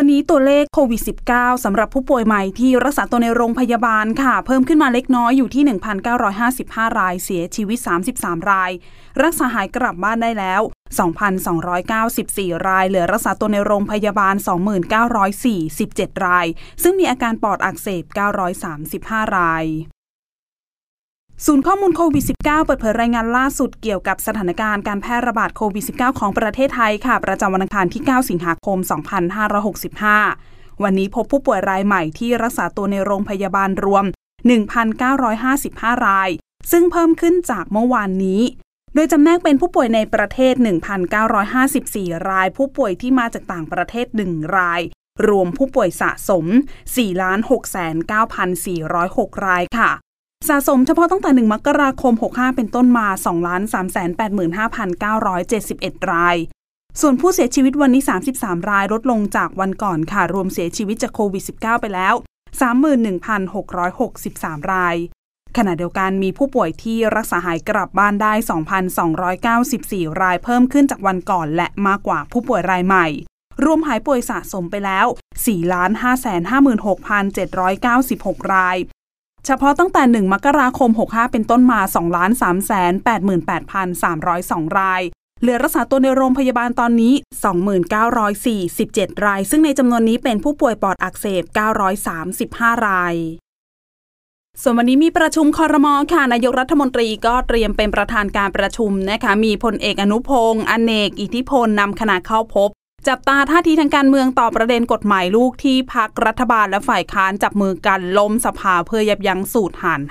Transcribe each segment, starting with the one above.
วันนี้ตัวเลขโควิด -19 สำหรับผู้ป่วยใหม่ที่รักษาตัวในโรงพยาบาลค่ะ เพิ่มขึ้นมาเล็กน้อยอยู่ที่ 1,955 รายเสียชีวิต 33 ราย รักษาหายกลับบ้านได้แล้ว 2,294 ราย เหลือรักษาตัวในโรงพยาบาล 2,947 ราย ซึ่งมีอาการปอดอักเสบ 935 รายศูนย์ข้อมูลโควิด -19 เปิดเผยรายงานล่าสุดเกี่ยวกับสถานการณ์การแพร่ระบาดโควิด -19 ของประเทศไทยค่ะ ประจำวันอังคารที่ 9 สิงหาคม 2565 วันนี้พบผู้ป่วยรายใหม่ที่รักษาตัวในโรงพยาบาลรวม 1,955 ราย ซึ่งเพิ่มขึ้นจากเมื่อวานนี้ โดยจำแนกเป็นผู้ป่วยในประเทศ 1,954 ราย ผู้ป่วยที่มาจากต่างประเทศ1รายรวมผู้ป่วยสะสม4,69,406 รายค่ะสะสมเฉพาะตั้งแต่ 1 มกราคม 65 เป็นต้นมา 2,385,971 ราย ส่วนผู้เสียชีวิตวันนี้ 33 ราย ลดลงจากวันก่อนค่ะรวมเสียชีวิตจากโควิด -19 ไปแล้ว 31,663 ราย ขณะเดียวกันมีผู้ป่วยที่รักษาหายกลับบ้านได้ 2,294 ราย เพิ่มขึ้นจากวันก่อนและมากกว่าผู้ป่วยรายใหม่ รวมหายป่วยสะสมไปแล้ว 4,556,796 รายเฉพาะตั้งแต่ 1 มกราคม 65 เป็นต้นมา 2 3 8 8 3 0 2 ราย เหลือรักษาตัวในโรงพยาบาลตอนนี้ 2 9 4 7 ราย ซึ่งในจำนวนนี้เป็นผู้ป่วยปอดอักเสบ935 ราย ส่วนวันนี้มีประชุมคอรมอค่ะ นายกรัฐมนตรีก็เตรียมเป็นประธานการประชุมนะคะ มีพลเอกอนุพงศ์อเนก อิทธิพลนำคณะเข้าพบจับตาท่าทีทางการเมืองต่อประเด็นกฎหมายลูกที่พักรัฐบาลและฝ่ายค้านจับมือกันล้มสภาเพื่อยับยั้งสูตรหาร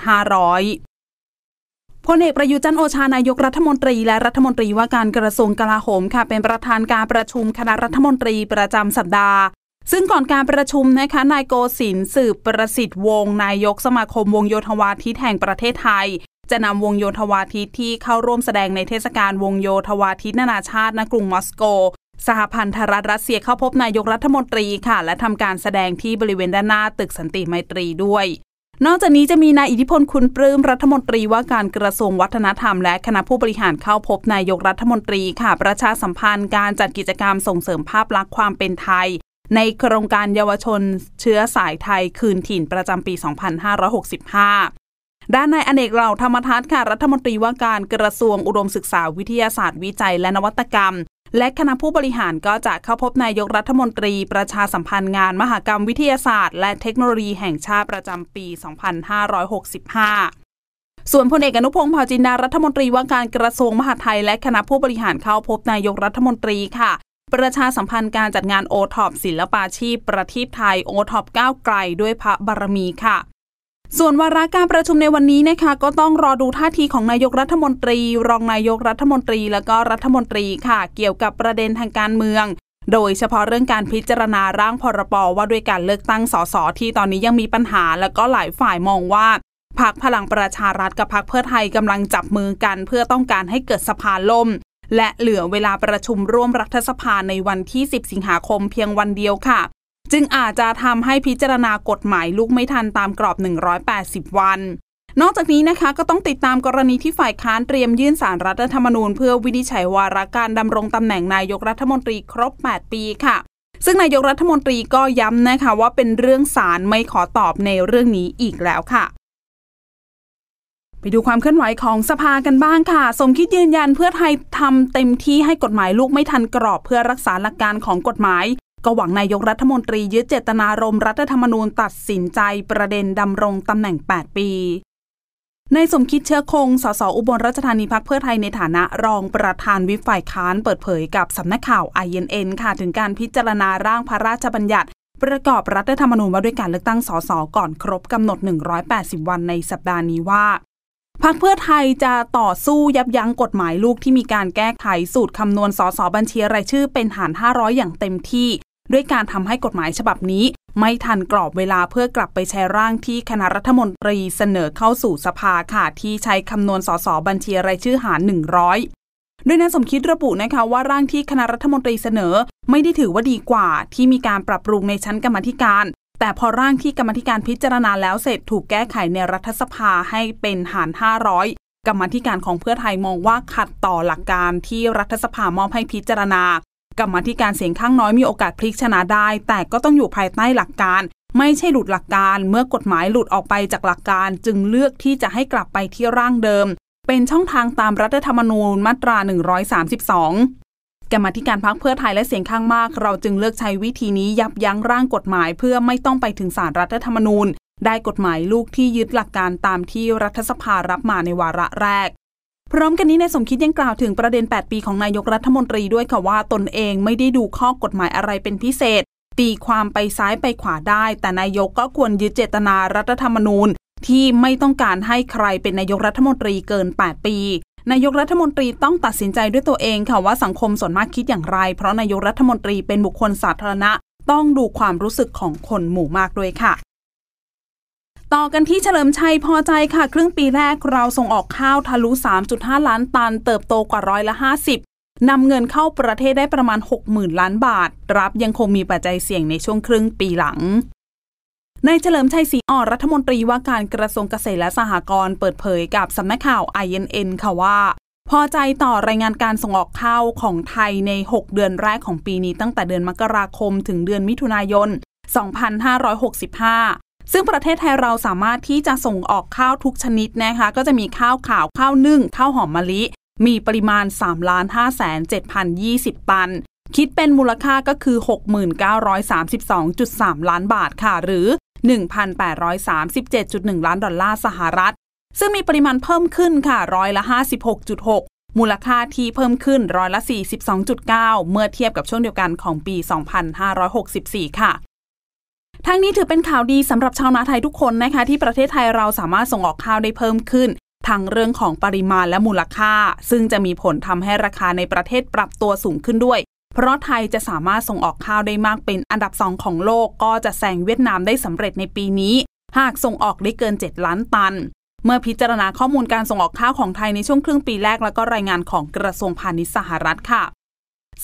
500พลเอกประยุจันโอชา นายกรัฐมนตรีและรัฐมนตรีว่าการกระทรวงกลาโหมค่ะเป็นประธานการประชุมคณะรัฐมนตรีประจำสัปดาห์ ซึ่งก่อนการประชุมนะคะนายโกศินสืบประสิทธิ์วงนายกสมาคมวงโยธวาทิตแห่งประเทศไทย จะนำวงโยธวาทิตที่เข้าร่วมแสดงในเทศกาลวงโยธวาทิตนานาชาติณกรุงมอสโกสหพันธรัฐรัสเซียเข้าพบนายกรัฐมนตรีค่ะ และทำการแสดงที่บริเวณด้านหน้าตึกสันติไมตรีด้วย นอกจากนี้จะมีนายอิทธิพลคุณปลื้มรัฐมนตรีว่าการกระทรวงวัฒนธรรม และคณะผู้บริหารเข้าพบนายกรัฐมนตรีค่ะประชาสัมพันธ์การจัดกิจกรรมส่งเสริมภาพลักษณ์ความเป็นไทย ในโครงการเยาวชน เชื้อสายไทยคืนถิ่นประจำปี 2565 ด้านนายอเนกเหล่าธรรมทัศน์ค่ะรัฐมนตรีว่าการกระทรวงอุดมศึกษาวิทยาศาสตร์วิจัยและนวัตกรรมและคณะผู้บริหารก็จะเข้าพบนายกรัฐมนตรี ประชาสัมพันธ์งานมหกรรมวิทยาศาสตร์ และเทคโนโลยีแห่งชาติประจำปี 2565 ส่วนพลเอกอนุพงศ์เผ่าจินดารัฐมนตรีว่าการกระทรวงมหาดไทย และคณะผู้บริหารเข้าพบนายกรัฐมนตรีค่ะ ประชาสัมพันธ์การจัดงานโอท็อปศิลปาชีพ ประทีปไทยโอท็อปก้าวไกลด้วยพระบารมีค่ะส่วนวาระการประชุมในวันนี้นะคะก็ต้องรอดูท่าทีของนายกรัฐมนตรี รองนายกรัฐมนตรีและก็รัฐมนตรีค่ะ เกี่ยวกับประเด็นทางการเมือง โดยเฉพาะเรื่องการพิจารณาร่างพรบว่าด้วยการเลือกตั้งสสที่ตอนนี้ยังมีปัญหาและก็หลายฝ่ายมองว่าพักพลังประชารัฐกับพักเพื่อไทยกำลังจับมือกัน เพื่อต้องการให้เกิดสภาล่มและเหลือเวลาประชุมร่วมรัฐสภาในวันที่ 10 สิงหาคมเพียงวันเดียวค่ะจึงอาจจะทำให้พิจารณากฎหมายลูกไม่ทันตามกรอบ 180 วัน นอกจากนี้นะคะก็ต้องติดตามกรณีที่ฝ่ายค้านเตรียมยื่นสารรัฐธรรมนูญเพื่อวินิจฉัยวาระการดำรงตำแหน่งนายกรัฐมนตรีครบ 8 ปีค่ะ ซึ่งนายกรัฐมนตรีก็ย้ำนะคะว่าเป็นเรื่องสารไม่ขอตอบในเรื่องนี้อีกแล้วค่ะ ไปดูความเคลื่อนไหวของสภากันบ้างค่ะ สมคิดยืนยันเพื่อไทยทำเต็มที่ให้กฎหมายลูกไม่ทันกรอบเพื่อรักษาหลักการของกฎหมายก็หวังนายกรัฐมนตรียึดเจตนารมรัฐธรรมนูญตัดสินใจประเด็นดำรงตำแหน่ง 8 ปีนายสมคิดเชื้อคงสสอุบลราชธานีพักเพื่อไทยในฐานะรองประธานวิฝ่ายค้าน เปิดเผยกับสำนักข่าวไอเอ็นเอ็นค่ะถึงการพิจารณาร่างพระราชบัญญัติ ประกอบรัฐธรรมนูญว่าด้วยการเลือกตั้งสสก่อนครบกำหนด 180 วันในสัปดาห์นี้ว่าพักเพื่อไทยจะต่อสู้ยับยั้งกฎหมายลูกที่มีการแก้ไขสูตรคำนวณสสบัญชีรายชื่อเป็นหาร500 อย่างเต็มที่ด้วยการทำให้กฎหมายฉบับนี้ ไม่ทันกรอบเวลาเพื่อกลับไปใช้ร่างที่คณะรัฐมนตรีเสนอเข้าสู่สภาค่ะที่ใช้คำนวณสสบัญชีรายชื่อหาร100 ด้วยนั้นสมคิดระบุนะคะว่าร่างที่คณะรัฐมนตรีเสนอ ไม่ได้ถือว่าดีกว่าที่มีการปรับปรุงในชั้นกรรมธิการ แต่พอร่างที่กรรมธิการพิจารณาแล้วเสร็จถูกแก้ไขในรัฐสภาให้เป็นหาร500 กรรมธิการของเพื่อไทยมองว่าขัดต่อหลักการที่รัฐสภามอบให้พิจารณากรรมธิการเสียงข้างน้อยมีโอกาสพลิกชนะได้แต่ก็ต้องอยู่ภายใต้หลักการ ไม่ใช่หลุดหลักการเมื่อกฎหมายหลุดออกไปจากหลักการจึงเลือกที่จะให้กลับไปที่ร่างเดิม เป็นช่องทางตามรัฐธรรมนูญมาตรา 132กรรมธิการพักเพื่อไทยและเสียงข้างมาก เราจึงเลือกใช้วิธีนี้ยับยั้งร่างกฎหมายเพื่อไม่ต้องไปถึงสารรัฐธรรมนูญ ได้กฎหมายลูกที่ยึดหลักการตามที่รัฐสภารับมาในวาระแรกพร้อมกันนี้นายสมคิดยังกล่าวถึงประเด็น 8 ปีของนายกรัฐมนตรีด้วยค่ะว่าตนเองไม่ได้ดูข้อกฎหมายอะไรเป็นพิเศษ ตีความไปซ้ายไปขวาได้แต่นายกก็ควรยึดเจตนารัฐธรรมนูญ ที่ไม่ต้องการให้ใครเป็นนายกรัฐมนตรีเกิน 8 ปี นายกรัฐมนตรีต้องตัดสินใจด้วยตัวเองค่ะว่าสังคมส่วนมากคิดอย่างไรเพราะนายกรัฐมนตรีเป็นบุคคลสาธารณะต้องดูความรู้สึกของคนหมู่มากด้วยค่ะต่อกันที่เฉลิมชัยพอใจค่ะ ครึ่งปีแรกเราส่งออกข้าวทะลุ 3.5 ล้านตันเติบโตกว่าร้อยละ50นำเงินเข้าประเทศได้ประมาณ 60,000 ล้านบาท รับยังคงมีปัจจัยเสี่ยงในช่วงครึ่งปีหลังนายเฉลิมชัยศรีอ่อนรัฐมนตรีว่าการกระทรวงเกษตรและสหกรณ์เปิดเผยกับสำนักข่าว INN ค่ะว่า พอใจต่อรายงานการส่งออกข้าวของไทยใน 6 เดือนแรกของปีนี้ตั้งแต่เดือนมกราคมถึงเดือนมิถุนายน2565ซึ่งประเทศไทยเราสามารถที่จะส่งออกข้าวทุกชนิดนะคะก็จะมีข้าวขาวข้าวนึ่ง ข้าวหอมมะลิ มีปริมาณ 3 5 7 0 2 0 ตัน คิดเป็นมูลค่าก็คือ 6932.3 ล้านบาทค่ะ หรือ 1,837.1 ล้านดอลลาร์สหรัฐ ซึ่งมีปริมาณเพิ่มขึ้นค่ะร้อยละ 56.6 มูลค่าที่เพิ่มขึ้นร้อยละ 42.9 เมื่อเทียบกับช่วงเดียวกันของปี 2564 ค่ะทั้งนี้ถือเป็นข่าวดีสำหรับชาวนาไทยทุกคนนะคะที่ประเทศไทยเราสามารถส่งออกข้าวได้เพิ่มขึ้น ทั้งเรื่องของปริมาณและมูลค่า ซึ่งจะมีผลทำให้ราคาในประเทศปรับตัวสูงขึ้นด้วย เพราะไทยจะสามารถส่งออกข้าวได้มากเป็นอันดับสองของโลกก็จะแซงเวียดนามได้สำเร็จในปีนี้ หากส่งออกได้เกิน 7 ล้านตัน เมื่อพิจารณาข้อมูลการส่งออกข้าวของไทยในช่วงครึ่งปีแรกแล้วก็รายงานของกระทรวงพาณิชย์สหรัฐค่ะ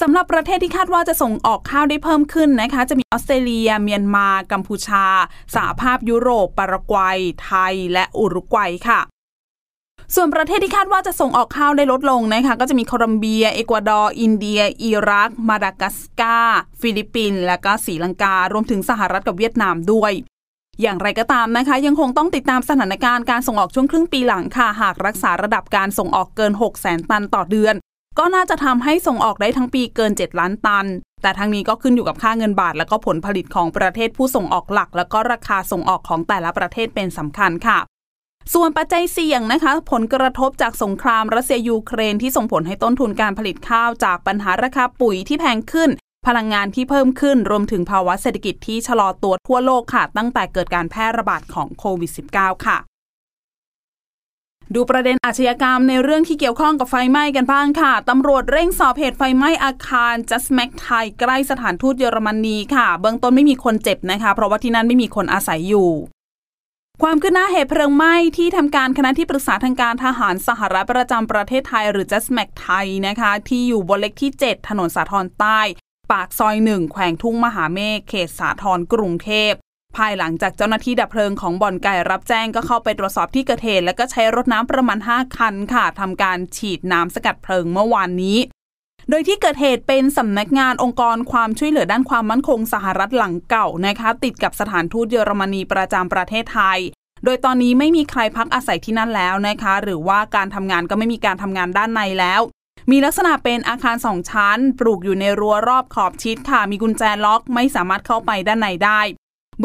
สำหรับประเทศที่คาดว่าจะส่งออกข้าวได้เพิ่มขึ้นนะคะจะมีออสเตรเลีย เมียนมากัมพูชา สหภาพยุโรป ปารากวัย ไทย และอุรุกวัยค่ะ ส่วนประเทศที่คาดว่าจะส่งออกข้าวได้ลดลงนะคะก็จะมีโคลอมเบียเอกวาดอร์ อินเดีย อิรัก มาดากัสการ์ฟิลิปปินส์และก็สีลังกา รวมถึงสหรัฐกับเวียดนามด้วย อย่างไรก็ตามนะคะยังคงต้องติดตามสถานการณ์การส่งออกช่วงครึ่งปีหลังค่ะหากรักษาระดับการส่งออกเกิน6 0 0 0 0ตันต่อเดือนก็น่าจะทำให้ส่งออกได้ทั้งปีเกิน 7ล้านตัน แต่ทางนี้ก็ขึ้นอยู่กับค่าเงินบาทและก็ผลผลิตของประเทศผู้ส่งออกหลัก และก็ราคาส่งออกของแต่ละประเทศเป็นสำคัญค่ะ ส่วนปัจจัยเสี่ยงนะคะ ผลกระทบจากสงครามรัสเซียยูเครนที่ส่งผลให้ต้นทุนการผลิตข้าว จากปัญหาราคาปุ๋ยที่แพงขึ้น พลังงานที่เพิ่มขึ้น รวมถึงภาวะเศรษฐกิจที่ชะลอตัวทั่วโลกค่ะตั้งแต่เกิดการแพร่ระบาดของโควิด -19 ค่ะดูประเด็นอาชญากรรมในเรื่องที่เกี่ยวข้องกับไฟไหม้กันบ้างค่ะ ตำรวจเร่งสอบเหตุไฟไหม้อาคาร Just Mac ไทยใกล้สถานทูตเยอรมนนีค่ะ เบื้องต้นไม่มีคนเจ็บนะคะ เพราะว่าที่นั่นไม่มีคนอาศัยอยู่ ความคืบหน้าเหตุเพลิงไหม้ที่ทำการคณะที่ปรึกษาทางการทหารสหรัฐประจำประเทศไทยหรือ Just Mac ไทยนะคะ ที่อยู่บนเล็กที่ 7 ถนนสาทรใต้ ปากซอยหนึ่งแขวงทุ่งมหาเมฆเขตสาทรกรุงเทพภายหลังจากเจ้าหน้าที่ดับเพลิงของบ่อนไก่รับแจ้งก็เข้าไปตรวจสอบที่เกิดเหตุและก็ใช้รถน้ำประมาณ 5คันค่ะทำการฉีดน้ำสกัดเพลิงเมื่อวานนี้ โดยที่เกิดเหตุเป็นสำนักงานองค์กรความช่วยเหลือด้านความมั่นคงสหรัฐหลังเก่านะคะติดกับสถานทูตเยอรมนีประจำประเทศไทย โดยตอนนี้ไม่มีใครพักอาศัยที่นั่นแล้วนะคะหรือว่าการทำงานก็ไม่มีการทำงานด้านในแล้ว มีลักษณะเป็นอาคารสองชั้น ปลูกอยู่ในรั้วรอบขอบชิดค่ะ มีกุญแจล็อกไม่สามารถเข้าไปด้านในได้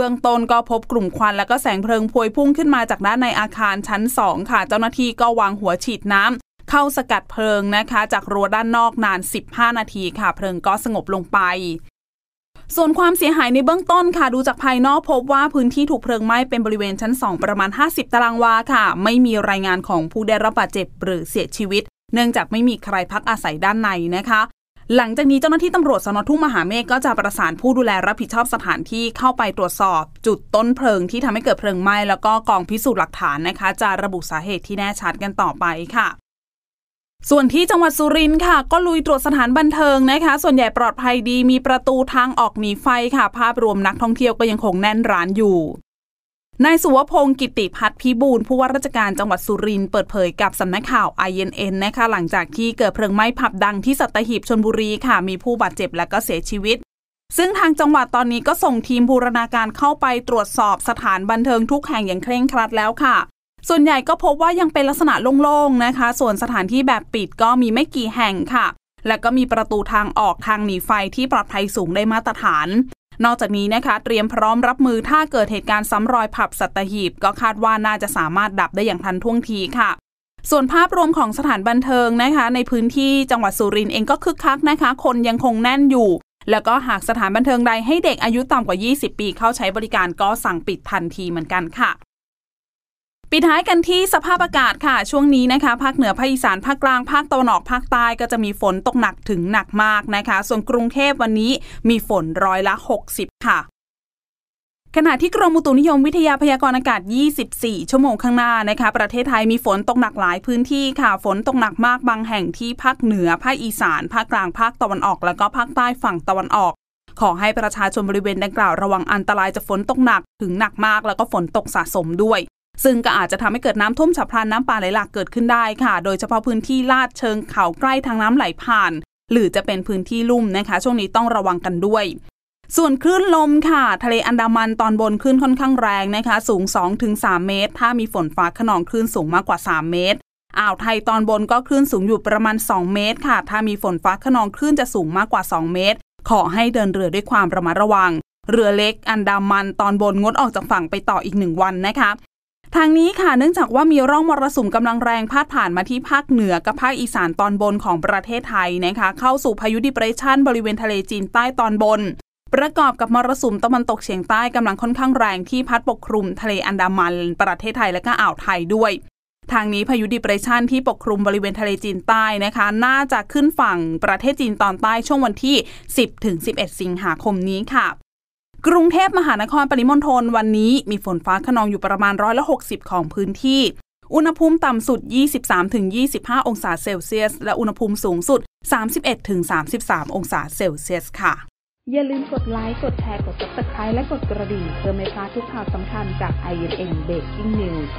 เบื้องต้นก็พบกลุ่มควันและก็แสงเพลิงพวยพุ่งขึ้นมาจากด้านในอาคารชั้น 2 ค่ะ เจ้าหน้าที่ก็วางหัวฉีดน้ำ เข้าสกัดเพลิงนะคะ จากรั้วด้านนอกนาน 15 นาทีค่ะเพลิงก็สงบลงไป ส่วนความเสียหายในเบื้องต้นค่ะดูจากภายนอกพบว่าพื้นที่ถูกเพลิงไหม้เป็นบริเวณชั้น 2 ประมาณ 50 ตารางวาค่ะ ไม่มีรายงานของผู้ได้รับบาดเจ็บหรือเสียชีวิต เนื่องจากไม่มีใครพักอาศัยด้านในนะคะหลังจากนี้เจ้าหน้าที่ตำรวจ สนทุ่งมหาเมฆก็จะประสานผู้ดูแลรับผิดชอบสถานที่เข้าไปตรวจสอบจุดต้นเพลิงที่ทำให้เกิดเพลิงไหม้ แล้วก็กองพิสูจน์หลักฐานนะคะ จะระบุสาเหตุที่แน่ชัดกันต่อไปค่ะ ส่วนที่จังหวัดสุรินทร์ค่ะ ก็ลุยตรวจสถานบันเทิงนะคะ ส่วนใหญ่ปลอดภัยดี มีประตูทางออกหนีไฟค่ะ ภาพรวมนักท่องเที่ยวก็ยังคงแน่นร้านอยู่นายสุวพงศ์กิติพัฒน์พิบูลผู้ว่าราชการจังหวัดสุรินทร์เปิดเผยกับสำนักข่าว INN นะคะหลังจากที่เกิดเพลิงไหม้ผับดังที่สัตหีบชนบุรีค่ะ มีผู้บาดเจ็บและก็เสียชีวิต ซึ่งทางจังหวัดตอนนี้ก็ส่งทีมบูรณาการเข้าไปตรวจสอบสถานบันเทิงทุกแห่งอย่างเคร่งครัดแล้วค่ะ ส่วนใหญ่ก็พบว่ายังเป็นลักษณะโล่งๆนะคะ ส่วนสถานที่แบบปิดก็มีไม่กี่แห่งค่ะ และก็มีประตูทางออกทางหนีไฟที่ปลอดภัยสูงได้มาตรฐานนอกจากนี้นะคะเตรียมพร้อมรับมือถ้าเกิดเหตุการณ์ซ้ำรอยผับสัตหีบ ก็คาดว่าน่าจะสามารถดับได้อย่างทันท่วงทีค่ะ ส่วนภาพรวมของสถานบันเทิงนะคะ ในพื้นที่จังหวัดสุรินทร์เองก็คึกคักนะคะ คนยังคงแน่นอยู่ แล้วก็หากสถานบันเทิงใดให้เด็กอายุต่ำกว่า 20 ปีเข้าใช้บริการก็สั่งปิดทันทีเหมือนกันค่ะปิดท้ายกันที่สภาพอากาศค่ะช่วงนี้นะคะ ภาคเหนือภาคอีสานภาคกลางภาคตะวันออกภาคใต้ก็จะมีฝนตกหนักถึงหนักมากนะคะ ส่วนกรุงเทพวันนี้มีฝนร้อยละ 60 ค่ะขณะที่กรมอุตุนิยมวิทยาพยากรณ์อากาศ 24 ชั่วโมงข้างหน้านะคะ ประเทศไทยมีฝนตกหนักหลายพื้นที่ค่ะฝนตกหนักมาก บางแห่งที่ภาคเหนือภาคอีสานภาคกลางภาคตะวันออกแล้วก็ภาคใต้ฝั่งตะวันออก ขอให้ประชาชนบริเวณดังกล่าวระวังอันตรายจากฝนตกหนักถึงหนักมากแล้วก็ฝนตกสะสมด้วยซึ่งก็อาจจะทำให้เกิดน้ำท่วมฉับพลันน้ำป่าไหลหลากเกิดขึ้นได้ค่ะ โดยเฉพาะพื้นที่ลาดเชิงเขาใกล้ทางน้ำไหลผ่าน หรือจะเป็นพื้นที่ลุ่มนะคะ ช่วงนี้ต้องระวังกันด้วย ส่วนคลื่นลมค่ะ ทะเลอันดามันตอนบนคลื่นค่อนข้างแรงนะคะ สูง 2-3 เมตร ถ้ามีฝนฟ้าขนองคลื่นสูงมากกว่า 3 เมตรอ่าวไทยตอนบนก็คลื่นสูงอยู่ประมาณ 2 เมตรค่ะ ถ้ามีฝนฟ้าขนองคลื่นจะสูงมากกว่า 2 เมตร ขอให้เดินเรือด้วยความระมัดระวัง เรือเล็กอันดามันตอนบนงดออกจากฝั่งไปต่ออีกหนึ่งวันนะคะทางนี้ค่ะ เนื่องจากว่ามีร่องมรสุมกำลังแรงพาดผ่านมาที่ภาคเหนือกับภาคอีสานตอนบนของประเทศไทยนะคะ เข้าสู่พายุดิเปรชันบริเวณทะเลจีนใต้ตอนบน ประกอบกับมรสุมตะวันตกเฉียงใต้กำลังค่อนข้างแรงที่พัดปกคลุมทะเลอันดามัน ประเทศไทยและก็อ่าวไทยด้วย ทางนี้พายุดิเปรชันที่ปกคลุมบริเวณทะเลจีนใต้นะคะ น่าจะขึ้นฝั่งประเทศจีนตอนใต้ช่วงวันที่ 10-11 สิงหาคมนี้ค่ะกรุงเทพมหานครปริมณฑลวันนี้มีฝนฟ้าขนองอยู่ประมาณร้อยละิบของพื้นที่ อุณหภูมิต่ำสุด 23-25 องศาเซลเซียส และอุณหภูมิสูงสุด 31-33 องศาเซลเซียสค่ะ อย่าลืมกดไลค์กดแชร์กด subscribe และกดกระดิ่งเพื่อไม่พลาดทุกข่าวสำคัญจาก i n n Breaking News